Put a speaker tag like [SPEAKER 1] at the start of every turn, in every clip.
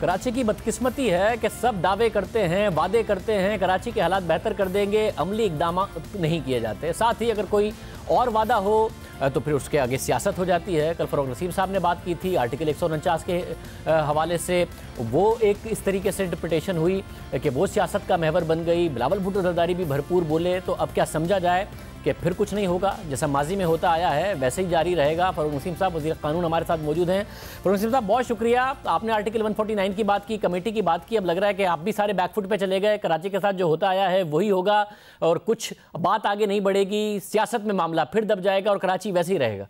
[SPEAKER 1] कराची की बदकिस्मती है कि सब दावे करते हैं वादे करते हैं कराची के हालात बेहतर कर देंगे अमली इकदाम नहीं किए जाते साथ ही अगर कोई और वादा हो तो फिर उसके आगे सियासत हो जाती है कल फरोग नसीम साहब ने बात की थी आर्टिकल एक के हवाले से वो एक इस तरीके से इंटरप्रटेशन हुई कि वो सियासत का महवर बन गई बिलावल भुटो जरदारी भी भरपूर बोले तो अब क्या समझा जाए कि फिर कुछ नहीं होगा जैसा माजी में होता आया है वैसे ही जारी रहेगा फरूक नसीम साहब वजी कानून हमारे साथ मौजूद हैं फरूक नसीम साहब बहुत शुक्रिया आपने आर्टिकल 149 की बात की कमेटी की बात की अब लग रहा है कि आप भी सारे बैकफुट पर चले गए कराची के साथ जो होता आया है वही होगा और कुछ बात आगे नहीं बढ़ेगी सियासत में मामला फिर दब जाएगा और कराची वैसे ही रहेगा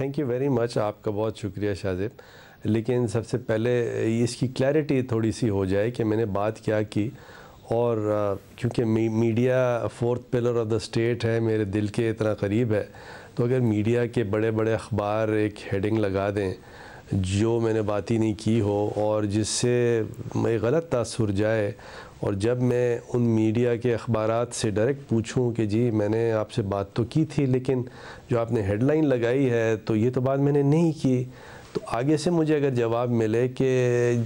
[SPEAKER 2] थैंक यू वेरी मच आपका बहुत शुक्रिया शाहजेब लेकिन सबसे पहले इसकी क्लैरिटी थोड़ी सी हो जाए कि मैंने बात क्या की और क्योंकि media fourth pillar of the state है मेरे दिल के इतना करीब है तो अगर मीडिया के बड़े बड़े अखबार एक हेडिंग लगा दें जो मैंने बात ही नहीं की हो और जिससे मैं गलत तासर जाए और जब मैं उन मीडिया के अखबार से डायरेक्ट पूछूं कि जी मैंने आपसे बात तो की थी लेकिन जो आपने हेडलाइन लगाई है तो ये तो बात मैंने नहीं की तो आगे से मुझे अगर जवाब मिले कि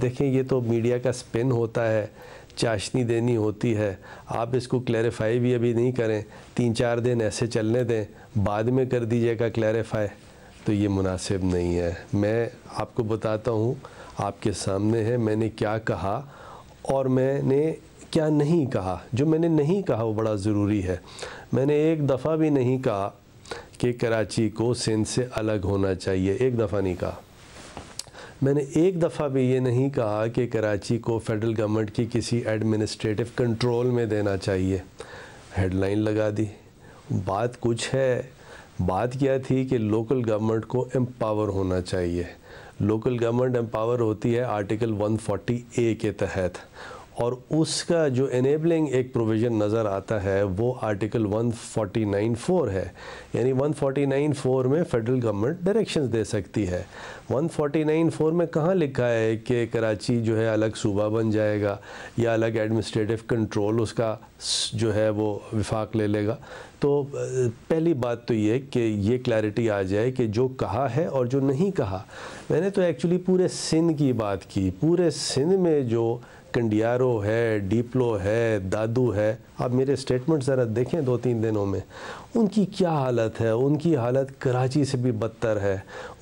[SPEAKER 2] देखें ये तो मीडिया का स्पिन होता है चाशनी देनी होती है आप इसको क्लैरिफाई भी अभी नहीं करें तीन चार दिन ऐसे चलने दें बाद में कर दीजिएगा क्लैरिफाई तो ये मुनासिब नहीं है मैं आपको बताता हूँ आपके सामने है मैंने क्या कहा और मैंने क्या नहीं कहा जो मैंने नहीं कहा वो बड़ा ज़रूरी है मैंने एक दफ़ा भी नहीं कहा कि कराची को सिंध से अलग होना चाहिए एक दफ़ा नहीं कहा मैंने एक दफ़ा भी ये नहीं कहा कि कराची को फेडरल गवर्नमेंट की किसी एडमिनिस्ट्रेटिव कंट्रोल में देना चाहिए हेडलाइन लगा दी बात कुछ है बात क्या थी कि लोकल गवर्नमेंट को एम्पावर होना चाहिए लोकल गवर्नमेंट एम्पावर होती है आर्टिकल 140 ए के तहत और उसका जो इनेबलिंग एक प्रोविज़न नज़र आता है वो आर्टिकल 149.4 है यानी 149.4 में फेडरल गवर्नमेंट डायरेक्शंस दे सकती है 149.4 में कहाँ लिखा है कि कराची जो है अलग सूबा बन जाएगा या अलग एडमिनिस्ट्रेटिव कंट्रोल उसका जो है वो विफाक ले लेगा तो पहली बात तो ये कि ये क्लैरिटी आ जाए कि जो कहा है और जो नहीं कहा मैंने तो एक्चुअली पूरे सिंध की बात की पूरे सिंध में जो कंडियारो है डीपलो है दादू है आप मेरे स्टेटमेंट ज़रा देखें दो तीन दिनों में उनकी क्या हालत है उनकी हालत कराची से भी बदतर है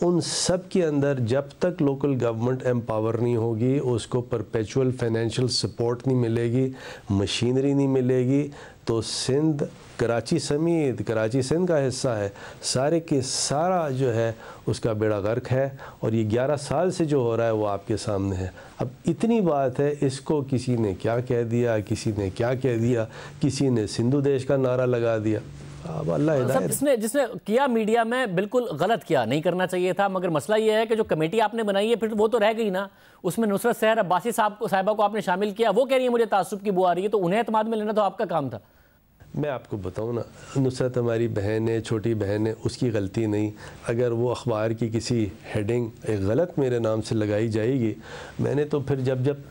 [SPEAKER 2] उन सब के अंदर जब तक लोकल गवर्नमेंट एम्पावर नहीं होगी उसको परपेचुअल फाइनेंशियल सपोर्ट नहीं मिलेगी मशीनरी नहीं मिलेगी तो सिंध कराची समेत कराची सिंध का हिस्सा है सारे के सारा जो है उसका बेड़ा गर्क है और ये 11 साल से जो हो रहा है वो आपके सामने है अब इतनी बात है इसको किसी ने क्या कह दिया किसी ने क्या कह दिया किसी ने सिंधु देश का नारा लगा दिया अब अल्लाह जिसने
[SPEAKER 1] जिसने किया मीडिया में बिल्कुल गलत किया नहीं करना चाहिए था मगर मसला ये है कि जो कमेटी आपने बनाई है फिर वो तो रह गई ना उसमें नुसरत सहर अब्बासी साहब को साहिबा को आपने शामिल किया वो कह रही है मुझे तासुब की बुआ रही है तो उन्हें अतमाद में लेना तो आपका काम था
[SPEAKER 2] मैं आपको बताऊँ ना नुसरत हमारी बहन है छोटी बहन है उसकी गलती नहीं अगर वो अखबार की किसी हेडिंग एक गलत मेरे नाम से लगाई जाएगी मैंने तो फिर जब जब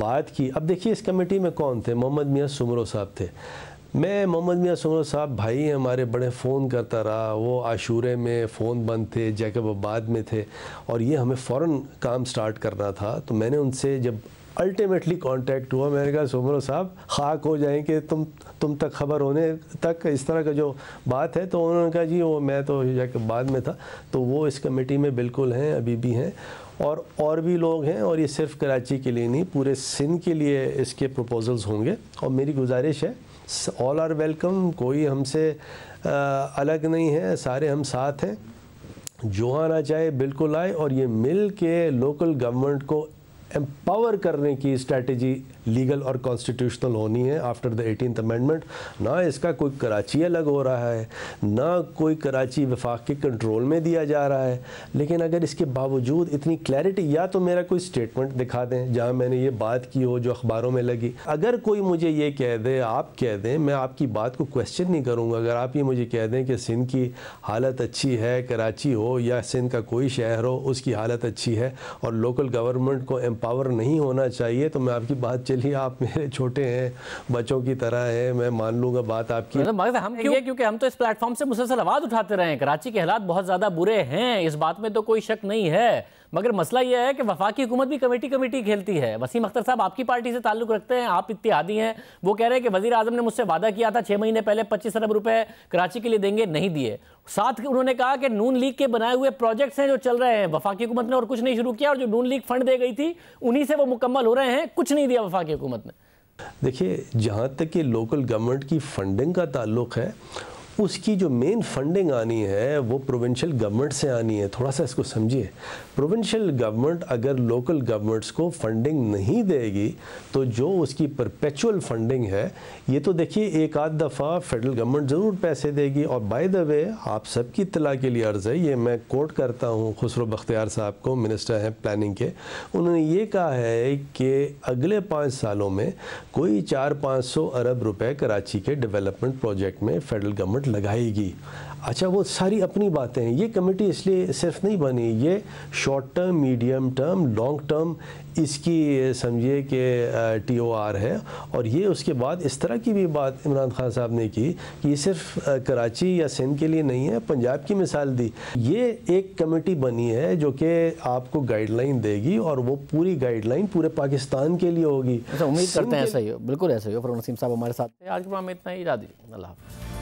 [SPEAKER 2] बात की अब देखिए इस कमेटी में कौन थे मोहम्मद मियाँ सुमरों साहब थे मैं मोहम्मद मियाँ सुमरों साहब भाई हमारे बड़े फ़ोन करता रहा वो आशूरे में फ़ोन बंद थे आबाद में थे और ये हमें फ़ौर काम स्टार्ट करना था तो मैंने उनसे जब अल्टीमेटली कांटेक्ट हुआ मैंने कहा सुमरो साहब खाक हो जाएं कि तुम तुम तक खबर होने तक इस तरह का जो बात है तो उन्होंने कहा जी वो मैं तो बाद में था तो वो इस कमेटी में बिल्कुल हैं अभी भी हैं और और भी लोग हैं और ये सिर्फ कराची के लिए नहीं पूरे सिंध के लिए इसके प्रपोजल्स होंगे और मेरी गुजारिश है ऑल आर वेलकम कोई हमसे अलग नहीं है सारे हम साथ हैं जो आना चाहे बिल्कुल आए और ये मिल के लोकल गवर्नमेंट को एम्पावर करने की स्ट्रेटजी लीगल और कॉन्स्टिट्यूशनल होनी है आफ्टर द एटीन अमेंडमेंट ना इसका कोई कराची अलग हो रहा है ना कोई कराची विफाक के कंट्रोल में दिया जा रहा है लेकिन अगर इसके बावजूद इतनी क्लैरिटी या तो मेरा कोई स्टेटमेंट दिखा दें जहाँ मैंने ये बात की हो जो अखबारों में लगी अगर कोई मुझे ये कह दे आप कह दें मैं आपकी बात को क्वेश्चन नहीं करूँगा अगर आप ये मुझे कह दें कि सिंध की हालत अच्छी है कराची हो या सिंध का कोई शहर हो उसकी हालत अच्छी है और लोकल गवर्नमेंट को एम्पावर नहीं होना चाहिए तो मैं आपकी बात चलिए आप मेरे छोटे हैं बच्चों की तरह हैं मैं मान लूंगा बात आपकी
[SPEAKER 1] मतलब हम क्यों क्योंकि हम तो इस प्लेटफॉर्म से मुसलसल आवाज़ उठाते रहे हैं कराची के हालात बहुत ज़्यादा बुरे हैं इस बात में तो कोई शक नहीं है मगर मसला यह है कि वफाकी हुकूमत भी कमेटी कमेटी खेलती है वसीम अख्तर साहब आपकी पार्टी से ताल्लुक रखते हैं आप इत्यादि हैं वो कह रहे हैं कि वजी अजम ने मुझसे वादा किया था छः महीने पहले पच्चीस अरब रुपए कराची के लिए देंगे नहीं दिए साथ उन्होंने कहा कि नून लीग के बनाए हुए प्रोजेक्ट्स हैं जो चल रहे हैं वफाकी हुकूमत ने और कुछ नहीं शुरू किया और जो नून लीग फंड दे गई थी उन्हीं से वो मुकम्मल हो रहे हैं कुछ नहीं दिया वफाकी हुकूमत ने
[SPEAKER 2] देखिए जहाँ तक ये लोकल गवर्नमेंट की फंडिंग का ताल्लुक है उसकी जो मेन फंडिंग आनी है वो प्रोविंशियल गवर्नमेंट से आनी है थोड़ा सा इसको समझिए प्रोविंशियल गवर्नमेंट अगर लोकल गवर्नमेंट्स को फंडिंग नहीं देगी तो जो उसकी परपेचुअल फंडिंग है ये तो देखिए एक आध दफ़ा फेडरल गवर्नमेंट ज़रूर पैसे देगी और बाय द वे आप सबकी इतला के लिए अर्ज़ है ये मैं कोट करता हूँ खुसरो बख्तियार साहब को मिनिस्टर हैं प्लानिंग के उन्होंने ये कहा है कि अगले पाँच सालों में कोई चार पाँच सौ अरब रुपये कराची के डेवलपमेंट प्रोजेक्ट में फेडरल गवर्नमेंट रुकावट लगाएगी अच्छा वो सारी अपनी बातें हैं ये कमेटी इसलिए सिर्फ नहीं बनी ये short term medium term long term इसकी समझिए कि टी ओ आर है और ये उसके बाद इस तरह की भी बात इमरान खान साहब ने की कि ये सिर्फ कराची या सिंध के लिए नहीं है पंजाब की मिसाल दी ये एक कमेटी बनी है जो कि आपको गाइडलाइन देगी और वो पूरी गाइडलाइन पूरे पाकिस्तान के लिए होगी अच्छा, उम्मीद करते हैं ऐसा ही हो बिल्कुल ऐसा ही हो फरोन साहब हमारे साथ
[SPEAKER 1] आज के में इतना ही इरादी अल्लाह